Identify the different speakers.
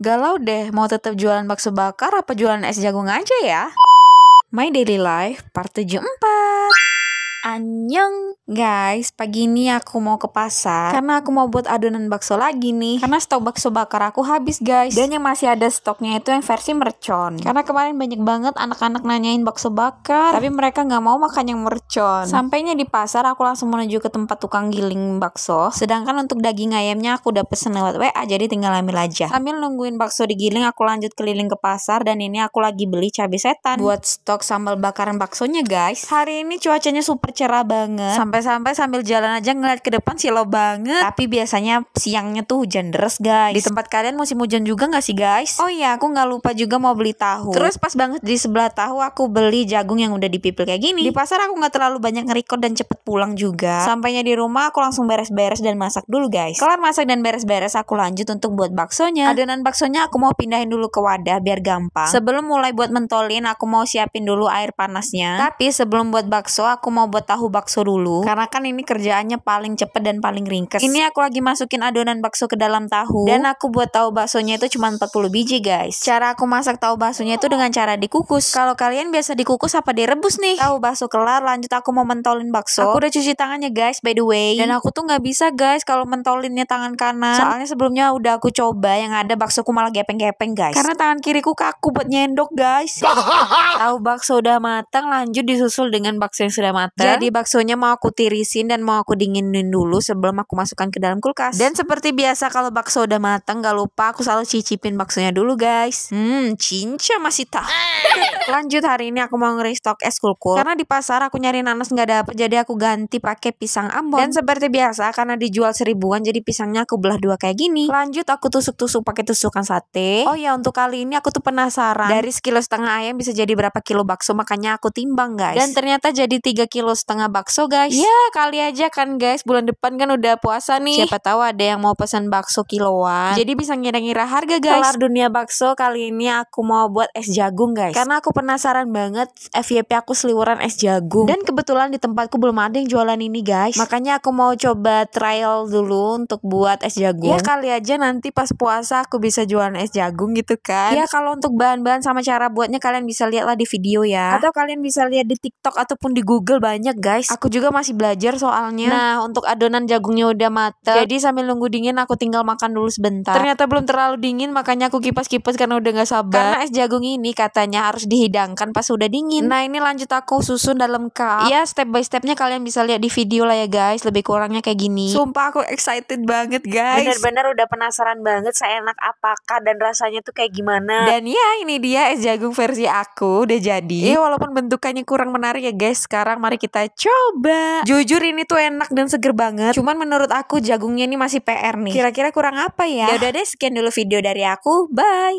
Speaker 1: Galau deh, mau tetap jualan bakso bakar apa jualan es jagung aja ya? My Daily Life, part 74. Anyong guys, pagi ini aku mau ke pasar karena aku mau buat adonan bakso lagi nih. Karena stok bakso bakar aku habis guys. Dan yang masih ada stoknya itu yang versi mercon. Karena kemarin banyak banget anak-anak nanyain bakso bakar, tapi mereka nggak mau makan yang mercon. Sampainya di pasar aku langsung menuju ke tempat tukang giling bakso. Sedangkan untuk daging ayamnya aku udah pesen lewat WA jadi tinggal ambil aja. Sambil nungguin bakso digiling aku lanjut keliling ke pasar dan ini aku lagi beli cabai setan buat stok sambal bakaran baksonya guys. Hari ini cuacanya super cerah banget. Sampai-sampai sambil jalan aja ngeliat ke depan silau banget. Tapi biasanya siangnya tuh hujan deras guys. Di tempat kalian musim hujan juga nggak sih guys? Oh iya, aku nggak lupa juga mau beli tahu. Terus pas banget di sebelah tahu aku beli jagung yang udah dipipil kayak gini. Di pasar aku nggak terlalu banyak ngerekod dan cepet pulang juga. Sampainya di rumah aku langsung beres-beres dan masak dulu guys. Kelar masak dan beres-beres aku lanjut untuk buat baksonya. Adonan baksonya aku mau pindahin dulu ke wadah biar gampang. Sebelum mulai buat mentolin aku mau siapin dulu air panasnya. Tapi sebelum buat bakso aku mau buat buat tahu bakso dulu karena kan ini kerjaannya paling cepet dan paling ringkes. Ini aku lagi masukin adonan bakso ke dalam tahu dan aku buat tahu baksonya itu cuma 40 biji guys. Cara aku masak tahu baksonya itu dengan cara dikukus. Kalau kalian biasa dikukus apa direbus nih? Tahu bakso kelar lanjut aku mau mentolin bakso. Aku udah cuci tangannya guys by the way. Dan aku tuh nggak bisa guys kalau mentolinnya tangan kanan. Soalnya sebelumnya udah aku coba yang ada baksoku malah gepeng-gepeng guys. Karena tangan kiriku kaku buat nyendok guys. tahu bakso udah matang lanjut disusul dengan bakso yang sudah matang. Iya. Jadi baksonya mau aku tirisin dan mau aku dinginin dulu sebelum aku masukkan ke dalam kulkas. Dan seperti biasa kalau bakso udah mateng, gak lupa aku selalu cicipin baksonya dulu guys. Hmm, cinca masih tahu. Lanjut hari ini aku mau ngerestock es kulkul karena di pasar aku nyari nanas nggak dapet jadi aku ganti pakai pisang ambon. Dan seperti biasa karena dijual seribuan jadi pisangnya aku belah dua kayak gini. Lanjut aku tusuk-tusuk pakai tusukan sate. Oh ya untuk kali ini aku tuh penasaran dari sekilo setengah ayam bisa jadi berapa kilo bakso makanya aku timbang guys. Dan ternyata jadi 3 kilo setengah bakso guys Ya kali aja kan guys Bulan depan kan udah puasa nih Siapa tahu ada yang mau pesan bakso kiloan Jadi bisa ngira-ngira harga guys Kelar dunia bakso kali ini aku mau buat es jagung guys Karena aku penasaran banget FYP aku seliwuran es jagung Dan kebetulan di tempatku belum ada yang jualan ini guys Makanya aku mau coba trial dulu untuk buat es jagung Ya kali aja nanti pas puasa aku bisa jualan es jagung gitu kan Ya kalau untuk bahan-bahan sama cara buatnya kalian bisa lihatlah di video ya Atau kalian bisa lihat di TikTok ataupun di Google banyak banyak guys. Aku juga masih belajar soalnya. Nah, untuk adonan jagungnya udah matang. Jadi sambil nunggu dingin aku tinggal makan dulu sebentar. Ternyata belum terlalu dingin makanya aku kipas-kipas karena udah gak sabar. Karena es jagung ini katanya harus dihidangkan pas udah dingin. Nah, ini lanjut aku susun dalam cup. Iya, step by stepnya kalian bisa lihat di video lah ya guys. Lebih kurangnya kayak gini. Sumpah aku excited banget guys. Bener-bener udah penasaran banget seenak apakah dan rasanya tuh kayak gimana. Dan ya ini dia es jagung versi aku udah jadi. Eh, walaupun bentukannya kurang menarik ya guys. Sekarang mari kita kita coba. Jujur ini tuh enak dan seger banget. Cuman menurut aku jagungnya ini masih PR nih. Kira-kira kurang apa ya? Yaudah deh, sekian dulu video dari aku. Bye.